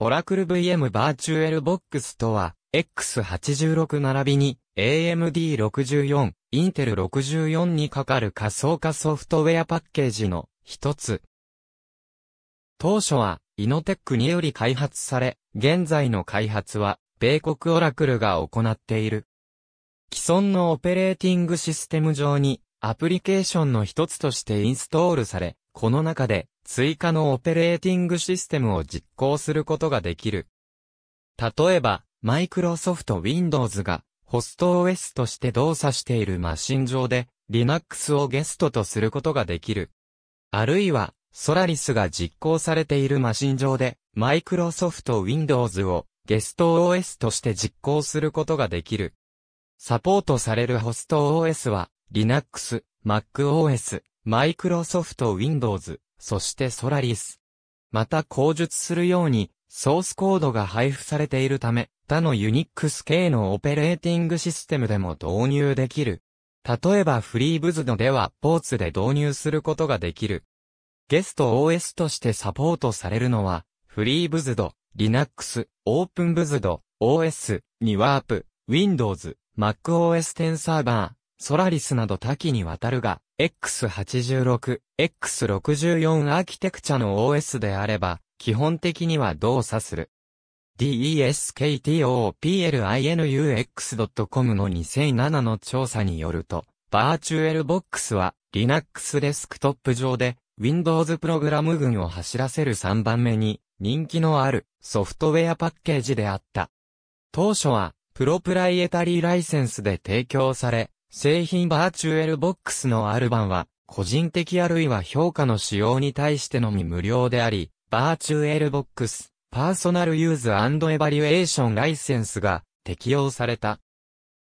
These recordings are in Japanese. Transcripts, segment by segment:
オラクル VM バーチュエルボックスとは、X86 並びに AMD64、インテル64にかかる仮想化ソフトウェアパッケージの一つ。当初は、イノテックにより開発され、現在の開発は、米国オラクルが行っている。既存のオペレーティングシステム上に、アプリケーションの一つとしてインストールされ、この中で追加のオペレーティングシステムを実行することができる。例えば、マイクロソフト Windows がホスト OS として動作しているマシン上で Linux をゲストとすることができる。あるいは、ソラリスが実行されているマシン上で、マイクロソフト Windows をゲスト OS として実行することができる。サポートされるホスト OS は、Linux、MacOS、マイクロソフト Windows、そしてソラリス。また口述するように、ソースコードが配布されているため、他のユニックス系のオペレーティングシステムでも導入できる。例えばフリーブズドではポーツで導入することができる。ゲスト OS としてサポートされるのは、フリーブズド、Linux、OpenBuzd、OS、n ワ w a r p Windows、MacOS 10サーバー、Solaris など多岐にわたるが、X86、X64 アーキテクチャの OS であれば、基本的には動作する。desktoplinux.com の2007の調査によると、バーチュエルボックスは Linux デスクトップ上で Windows プログラム群を走らせる3番目に人気のあるソフトウェアパッケージであった。当初はプロプライエタリーライセンスで提供され、製品バーチュエルボックスのアルバンは、個人的あるいは評価の使用に対してのみ無料であり、バーチュエルボックス、パーソナルユーズエバリュエーションライセンスが適用された。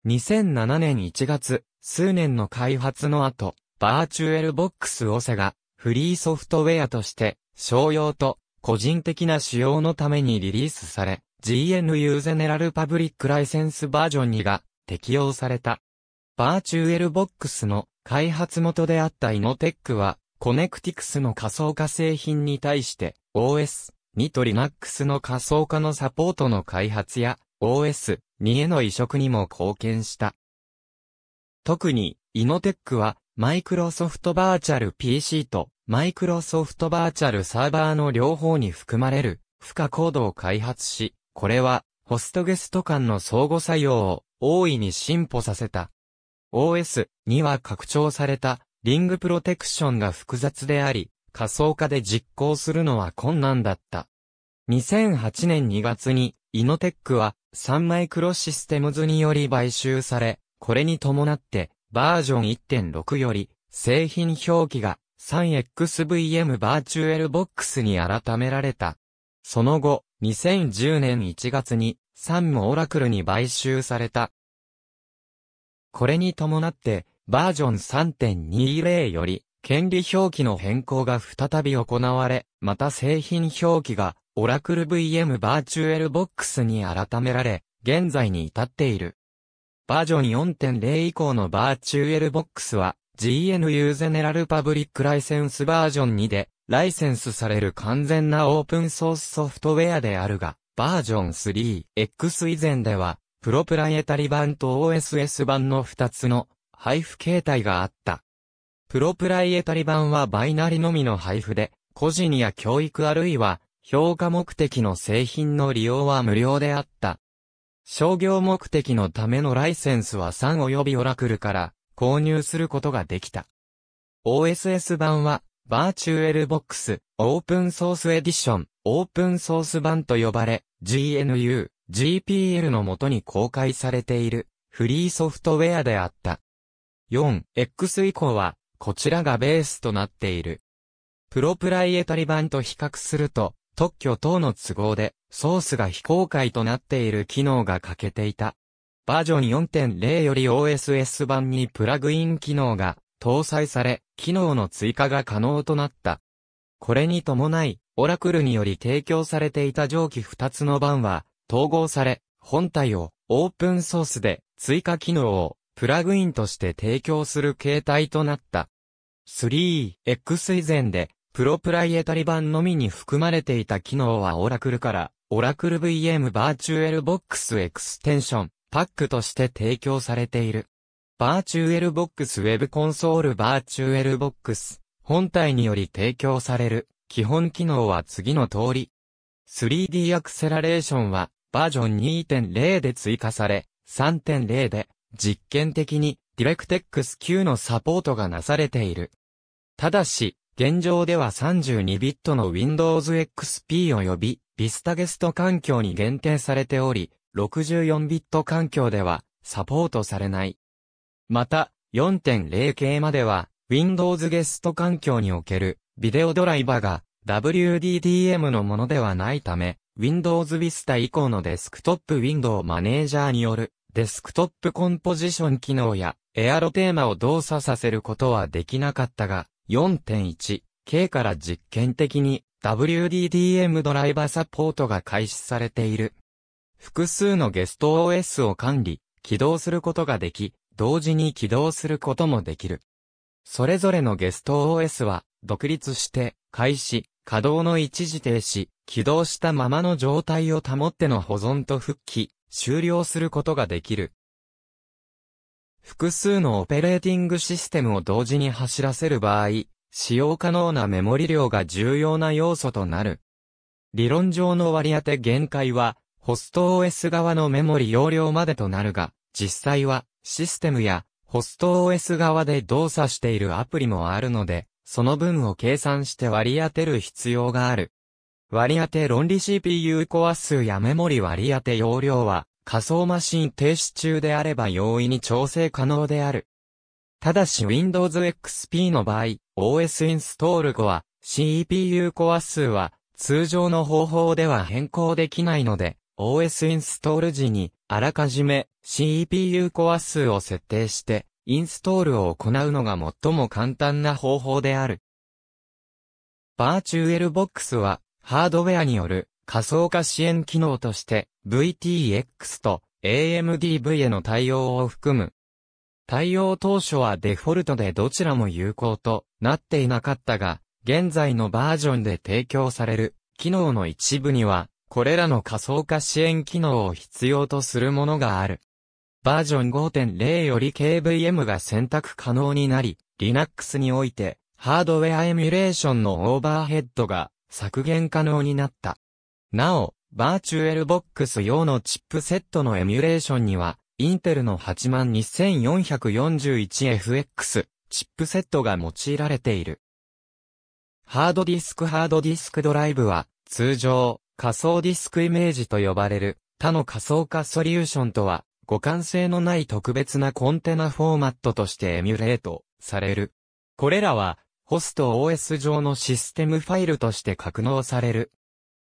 2007年1月、数年の開発の後、バーチュエルボックスオセが、フリーソフトウェアとして、商用と個人的な使用のためにリリースされ、GNU ゼネラルパブリックライセンスバージョン2が適用された。バーチューエルボックスの開発元であったイノテックは、コネクティクスの仮想化製品に対して、OS、2と Linux の仮想化のサポートの開発や、OS、2への移植にも貢献した。特に、イノテックは、マイクロソフトバーチャル PC と、マイクロソフトバーチャルサーバーの両方に含まれる、負荷コードを開発し、これは、ホストゲスト間の相互作用を大いに進歩させた。OS には拡張されたリングプロテクションが複雑であり、仮想化で実行するのは困難だった。2008年2月に、イノテックは、サンマイクロシステムズにより買収され、これに伴って、バージョン1.6より、製品表記が 3XVM バーチュエルボックスに改められた。その後、2010年1月に、サンもオラクルに買収された。これに伴って、バージョン3.20より、権利表記の変更が再び行われ、また製品表記が、オラクル VM バーチュエルボックスに改められ、現在に至っている。バージョン4.0以降のバーチュエルボックスは、GNU ゼネラルパブリックライセンスバージョン2で、ライセンスされる完全なオープンソースソフトウェアであるが、バージョン3、X 以前では、プロプライエタリ版と OSS 版の2つの配布形態があった。プロプライエタリ版はバイナリのみの配布で、個人や教育あるいは評価目的の製品の利用は無料であった。商業目的のためのライセンスは3及びオラクルから購入することができた。OSS 版はバーチュエルボックス、オープンソースエディション、オープンソース版と呼ばれ、GNU、GPL のもとに公開されているフリーソフトウェアであった。4X 以降は、こちらがベースとなっている。プロプライエタリ版と比較すると、特許等の都合で、ソースが非公開となっている機能が欠けていた。バージョン4.0より OSS 版にプラグイン機能が搭載され、機能の追加が可能となった。これに伴い、オラクルにより提供されていた上記2つの版は、統合され、本体をオープンソースで追加機能をプラグインとして提供する形態となった。3X 以前でプロプライエタリ版のみに含まれていた機能はオラクルからオラクル VM バーチュエルボックスエクステンションパックとして提供されている。バーチュエルボックスウェブコンソールバーチュエルボックス本体により提供される基本機能は次の通り。3D アクセラレーションはバージョン2.0で追加され、3.0で実験的に DirectX9 のサポートがなされている。ただし、現状では32ビットの Windows XP 及び Vista ゲスト環境に限定されており、64ビット環境ではサポートされない。また、4.0系までは Windows ゲスト環境におけるビデオドライバーが WDDM のものではないため、Windows Vista 以降のデスクトップ Window マネージャーによるデスクトップコンポジション機能やエアロテーマを動作させることはできなかったが、4.1K から実験的に WDDM ドライバーサポートが開始されている。複数のゲスト OS を管理、起動することができ、同時に起動することもできる。それぞれのゲスト OS は独立して開始、稼働の一時停止、起動したままの状態を保っての保存と復帰、終了することができる。複数のオペレーティングシステムを同時に走らせる場合、使用可能なメモリ量が重要な要素となる。理論上の割り当て限界は、ホスト OS 側のメモリ容量までとなるが、実際は、システムや、ホスト OS 側で動作しているアプリもあるので、その分を計算して割り当てる必要がある。割り当て論理 CPU コア数やメモリ割り当て容量は、仮想マシン停止中であれば容易に調整可能である。ただし Windows XP の場合、OS インストール後は、CPU コア数は、通常の方法では変更できないので、OS インストール時に、あらかじめ CPU コア数を設定して、インストールを行うのが最も簡単な方法である。バーチューエルボックスは、ハードウェアによる仮想化支援機能として VTX と AMDV への対応を含む。対応当初はデフォルトでどちらも有効となっていなかったが、現在のバージョンで提供される機能の一部には、これらの仮想化支援機能を必要とするものがある。バージョン5.0より KVM が選択可能になり、Linux において、ハードウェアエミュレーションのオーバーヘッドが削減可能になった。なお、バーチュエルボックス用のチップセットのエミュレーションには、インテルの 82441FX チップセットが用いられている。ハードディスクハードディスクドライブは、通常、仮想ディスクイメージと呼ばれる、他の仮想化ソリューションとは互換性のない特別なコンテナフォーマットとしてエミュレートされる。これらは、ホスト OS 上のシステムファイルとして格納される。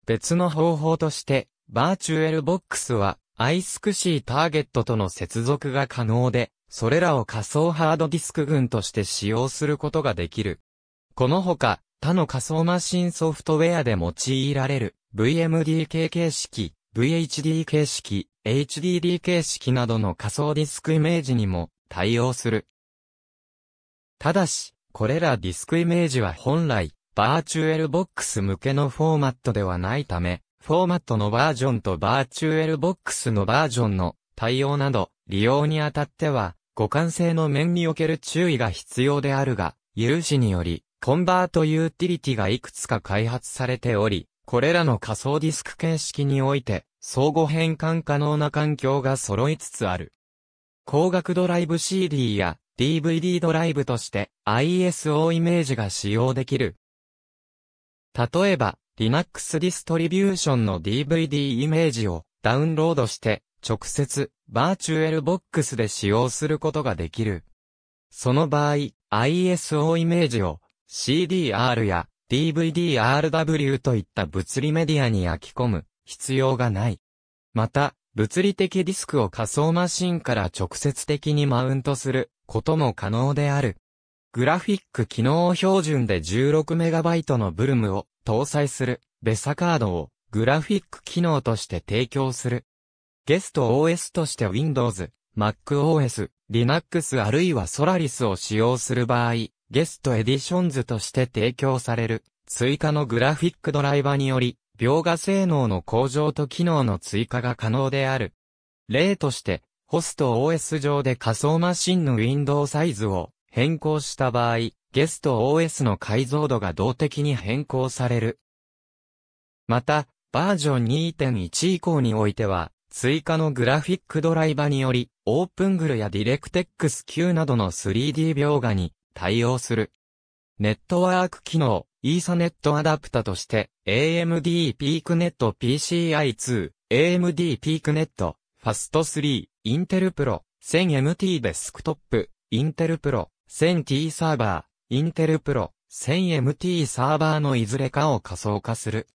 別の方法として、バーチュエルボックスは、i s c シーターゲットとの接続が可能で、それらを仮想ハードディスク群として使用することができる。このほか、他の仮想マシンソフトウェアで用いられる VMD k 形式、VHD 形式、HDD 形式などの仮想ディスクイメージにも対応する。ただし、これらディスクイメージは本来、バーチュエルボックス向けのフォーマットではないため、フォーマットのバージョンとバーチュエルボックスのバージョンの対応など、利用にあたっては、互換性の面における注意が必要であるが、有志により、コンバートユーティリティがいくつか開発されており、これらの仮想ディスク形式において、相互変換可能な環境が揃いつつある。光学ドライブ CD や DVD ドライブとして ISO イメージが使用できる。例えば、Linux ディストリビューションの DVD イメージをダウンロードして直接バーチュエルボックスで使用することができる。その場合、ISO イメージを CDR や DVDRW といった物理メディアに焼き込む必要がない。また、物理的ディスクを仮想マシンから直接的にマウントすることも可能である。グラフィック機能標準で 16MB のブルムを搭載するベサカードをグラフィック機能として提供する。ゲスト OS として Windows、MacOS、Linux あるいは Solaris を使用する場合、ゲストエディションズとして提供される追加のグラフィックドライバにより描画性能の向上と機能の追加が可能である。例として、ホスト OS 上で仮想マシンのウィンドウサイズを変更した場合、ゲスト OS の解像度が動的に変更される。また、バージョン2.1以降においては、追加のグラフィックドライバにより、オープングルやディレクテックス Q などの 3D 描画に対応する。ネットワーク機能、イーサネットアダプタとして、AMD ピークネット PCI2、AMD ピークネット、ファスト3、インテルプロ、1000MT デスクトップ、インテルプロ、1000T サーバー、インテルプロ、1000MT サーバーのいずれかを仮想化する。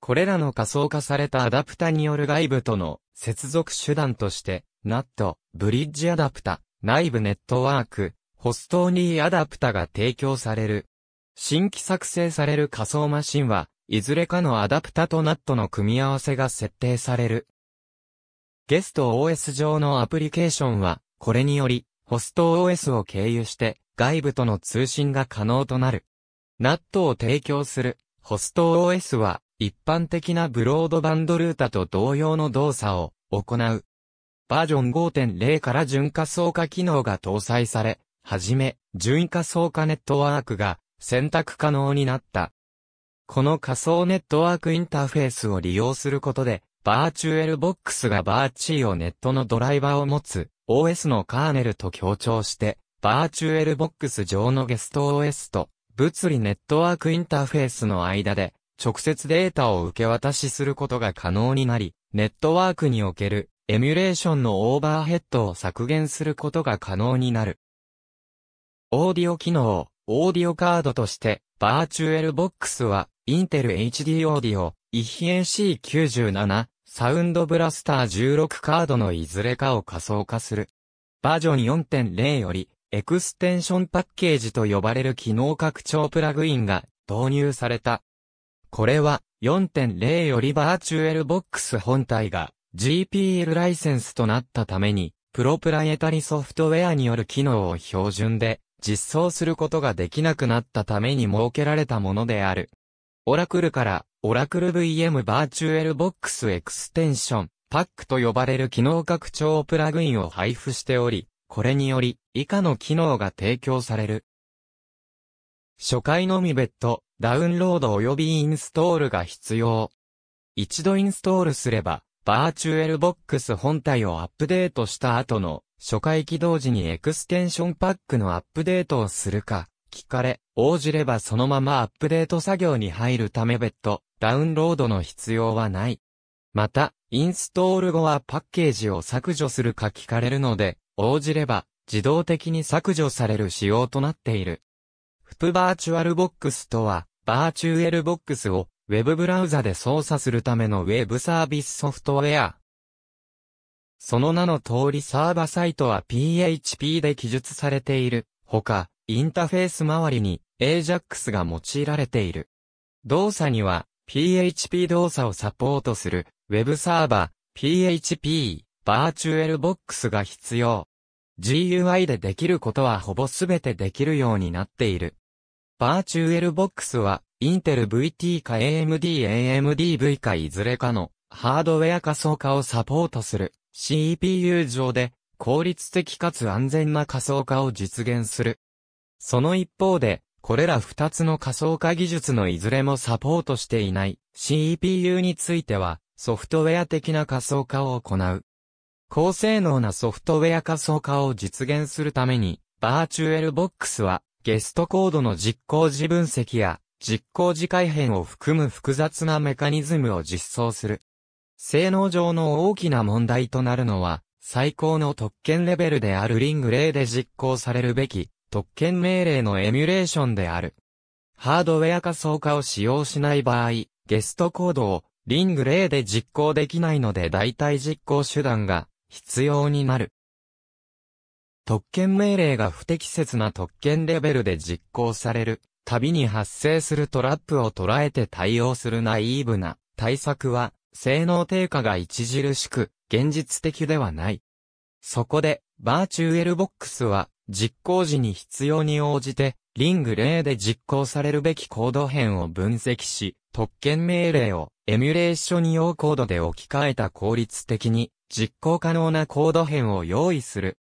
これらの仮想化されたアダプタによる外部との接続手段として、NAT、ブリッジアダプタ、内部ネットワーク、ホストオニーアダプタが提供される。新規作成される仮想マシンは、いずれかのアダプタとナットの組み合わせが設定される。ゲスト OS 上のアプリケーションは、これにより、ホスト OS を経由して、外部との通信が可能となる。ナットを提供する、ホスト OS は、一般的なブロードバンドルータと同様の動作を行う。バージョン5.0から純仮想化機能が搭載され、はじめ、純仮想化ネットワークが選択可能になった。この仮想ネットワークインターフェースを利用することで、バーチュエルボックスがバーチーをネットのドライバーを持つ OS のカーネルと強調して、バーチュエルボックス上のゲスト OS と物理ネットワークインターフェースの間で直接データを受け渡しすることが可能になり、ネットワークにおけるエミュレーションのオーバーヘッドを削減することが可能になる。オーディオ機能オーディオカードとして、バーチュエルボックスは、インテル HD オーディオ、イヒエ C97、サウンドブラスター16カードのいずれかを仮想化する。バージョン4.0より、エクステンションパッケージと呼ばれる機能拡張プラグインが導入された。これは4.0よりバーチュエルボックス本体が GPL ライセンスとなったために、プロプライエタリソフトウェアによる機能を標準で実装することができなくなったために設けられたものである。オラクルから、オラクル VM バーチュエルボックスエクステンション、パックと呼ばれる機能拡張プラグインを配布しており、これにより、以下の機能が提供される。初回のみ別途、ダウンロード及びインストールが必要。一度インストールすれば、バーチュエルボックス本体をアップデートした後の初回起動時にエクステンションパックのアップデートをするか、聞かれ、応じればそのままアップデート作業に入るため別途ダウンロードの必要はない。また、インストール後はパッケージを削除するか聞かれるので、応じれば自動的に削除される仕様となっている。フプバーチュアルボックスとは、バーチュエルボックスをウェブブラウザで操作するためのウェブサービスソフトウェア。その名の通りサーバサイトは PHP で記述されている。ほか、インターフェース周りに AJAX が用いられている。動作には PHP 動作をサポートする Web サーバー PHP バーチュエルボックスが必要。GUI でできることはほぼすべてできるようになっている。バーチュエルボックスはインテル VT か AMD AMDV かいずれかのハードウェア仮想化をサポートする CPU 上で効率的かつ安全な仮想化を実現する。その一方で、これら2つの仮想化技術のいずれもサポートしていない CPU についてはソフトウェア的な仮想化を行う。高性能なソフトウェア仮想化を実現するためにバーチュエルボックスはゲストコードの実行時分析や実行次回編を含む複雑なメカニズムを実装する。性能上の大きな問題となるのは、最高の特権レベルであるリング0で実行されるべき、特権命令のエミュレーションである。ハードウェア仮想化を使用しない場合、ゲストコードをリング0で実行できないので代替実行手段が必要になる。特権命令が不適切な特権レベルで実行される旅に発生するトラップを捉えて対応するナイーブな対策は、性能低下が著しく、現実的ではない。そこで、バーチュエルボックスは、実行時に必要に応じて、リング0で実行されるべきコード編を分析し、特権命令をエミュレーション用コードで置き換えた効率的に実行可能なコード編を用意する。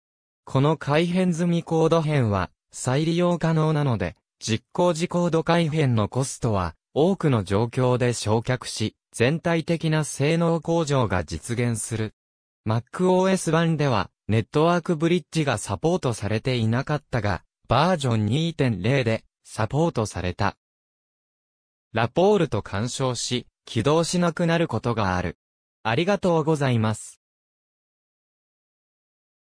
この改変済みコード編は再利用可能なので、実行事項度改変のコストは、多くの状況で焼却し、全体的な性能向上が実現する。MacOS 版では、ネットワークブリッジがサポートされていなかったが、バージョン2.0でサポートされた。ラポールと干渉し、起動しなくなることがある。ありがとうございます。